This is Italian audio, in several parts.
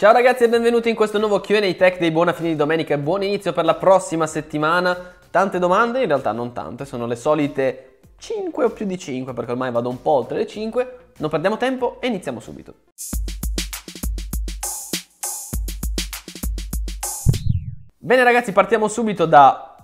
Ciao ragazzi e benvenuti in questo nuovo QA Tech dei buona fine di domenica e buon inizio per la prossima settimana. Tante domande, in realtà non tante, sono le solite 5 o più di 5 perché ormai vado un po' oltre le 5. Non perdiamo tempo e iniziamo subito. Bene ragazzi, partiamo subito da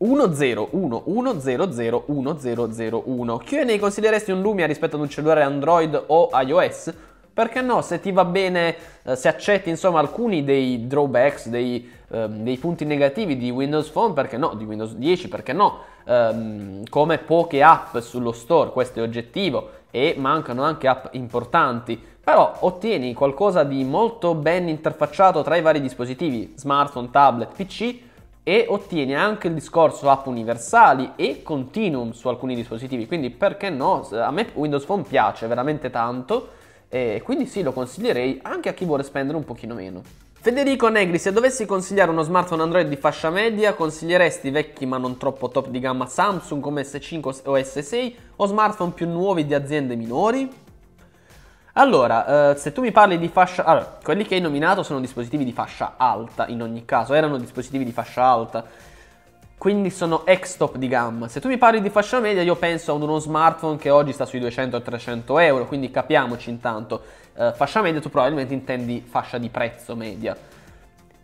10110010001. Q&A consiglieresti un Lumia rispetto ad un cellulare Android o iOS? perché no? Se ti va bene, eh, se accetti insomma alcuni dei drawbacks, dei, eh, dei, punti negativi di Windows Phone, perché no? Di Windows 10, perché no? Ehm, come poche app sullo store, questo è oggettivo, e mancano anche app importanti. Però ottieni qualcosa di molto ben interfacciato tra i vari dispositivi, smartphone, tablet, PC, e ottieni anche il discorso app universali e continuum su alcuni dispositivi. Quindi perché no? A me Windows Phone piace veramente tanto e quindi sì, lo consiglierei anche a chi vuole spendere un pochino meno. Federico Negri, se dovessi consigliare uno smartphone Android di fascia media, consiglieresti vecchi ma non troppo top di gamma Samsung come S5 o S6 o smartphone più nuovi di aziende minori? Allora, eh, se tu mi parli di fascia... Allora, quelli che hai nominato sono dispositivi di fascia alta in ogni caso, erano dispositivi di fascia alta quindi sono ex top di gamma. Se tu mi parli di fascia media, io penso ad uno smartphone che oggi sta sui 200-300 euro, quindi capiamoci intanto, eh, fascia media tu probabilmente intendi fascia di prezzo media.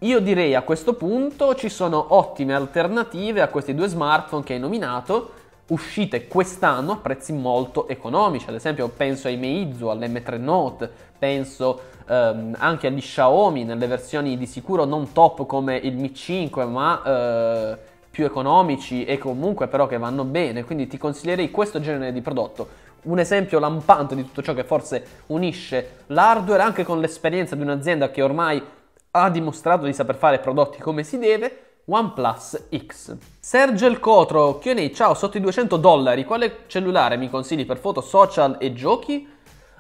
Io direi a questo punto ci sono ottime alternative a questi due smartphone che hai nominato, uscite quest'anno a prezzi molto economici, ad esempio penso ai Meizu, all'M3 Note, penso ehm, anche agli Xiaomi nelle versioni di sicuro non top come il Mi 5, ma... Eh, più economici e comunque però che vanno bene, quindi ti consiglierei questo genere di prodotto. Un esempio lampante di tutto ciò che forse unisce l'hardware anche con l'esperienza di un'azienda che ormai ha dimostrato di saper fare prodotti come si deve, OnePlus X. il Cotro, Q&A, ciao, sotto i 200 dollari, quale cellulare mi consigli per foto, social e giochi?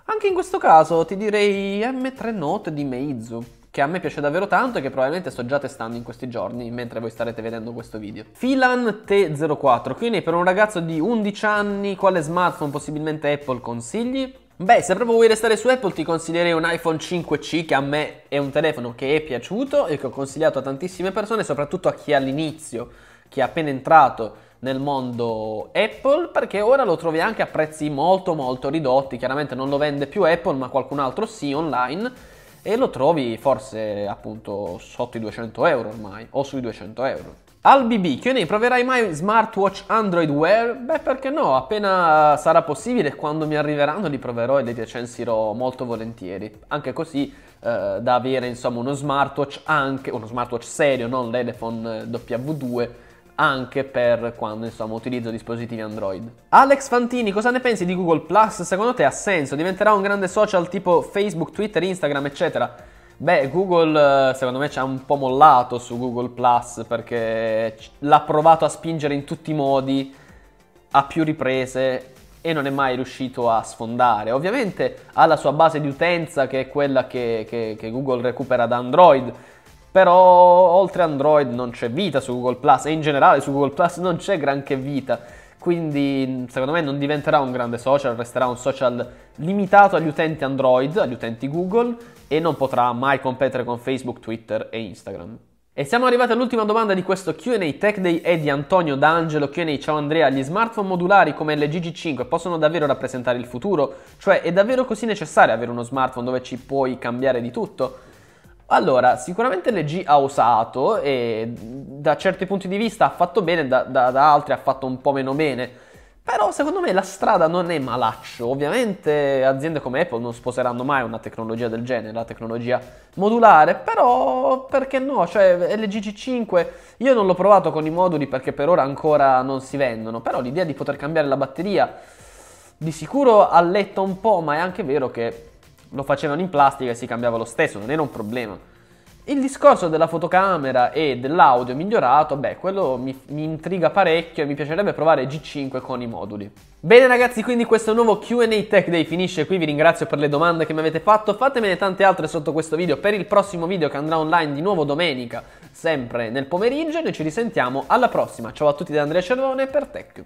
Anche in questo caso ti direi M3 Note di Meizu che a me piace davvero tanto e che probabilmente sto già testando in questi giorni mentre voi starete vedendo questo video. Filan T04, quindi per un ragazzo di 11 anni quale smartphone possibilmente Apple consigli? Beh, se proprio vuoi restare su Apple ti consiglierei un iPhone 5C che a me è un telefono che è piaciuto e che ho consigliato a tantissime persone, soprattutto a chi all'inizio, chi è appena entrato nel mondo Apple perché ora lo trovi anche a prezzi molto molto ridotti, chiaramente non lo vende più Apple ma qualcun altro sì online e lo trovi forse appunto sotto i 200 euro ormai o sui 200 euro. Al BBQ ne proverai mai smartwatch Android Wear? Beh perché no, appena sarà possibile quando mi arriveranno li proverò e li recensirò molto volentieri, anche così eh, da avere insomma uno smartwatch anche, uno smartwatch serio, non l'Elephone eh, W2 anche per quando insomma utilizzo dispositivi Android. Alex Fantini, cosa ne pensi di Google Plus? Secondo te ha senso? Diventerà un grande social tipo Facebook, Twitter, Instagram, eccetera? Beh, Google eh, secondo me ci ha un po' mollato su Google Plus perché l'ha provato a spingere in tutti i modi, a più riprese e non è mai riuscito a sfondare. Ovviamente ha la sua base di utenza che è quella che, che, che Google recupera da Android, però oltre Android non c'è vita su Google Plus e in generale su Google Plus non c'è granché vita. Quindi secondo me non diventerà un grande social, resterà un social limitato agli utenti Android, agli utenti Google e non potrà mai competere con Facebook, Twitter e Instagram. E siamo arrivati all'ultima domanda di questo QA Tech Day è di Antonio D'Angelo. QA, ciao Andrea, gli smartphone modulari come LG g 5 possono davvero rappresentare il futuro? Cioè, è davvero così necessario avere uno smartphone dove ci puoi cambiare di tutto? Allora, sicuramente l'EG ha usato e da certi punti di vista ha fatto bene, da, da, da altri ha fatto un po' meno bene. Però secondo me la strada non è malaccio. Ovviamente aziende come Apple non sposeranno mai una tecnologia del genere, la tecnologia modulare, però perché no? Cioè LGC5 io non l'ho provato con i moduli perché per ora ancora non si vendono, però l'idea di poter cambiare la batteria di sicuro ha letto un po', ma è anche vero che lo facevano in plastica e si cambiava lo stesso, non era un problema. Il discorso della fotocamera e dell'audio migliorato, beh, quello mi, mi, intriga parecchio e mi piacerebbe provare G5 con i moduli. Bene ragazzi, quindi questo nuovo Q&A Tech Day finisce qui, vi ringrazio per le domande che mi avete fatto, fatemene tante altre sotto questo video per il prossimo video che andrà online di nuovo domenica, sempre nel pomeriggio, noi ci risentiamo alla prossima. Ciao a tutti da Andrea Cervone per Tech.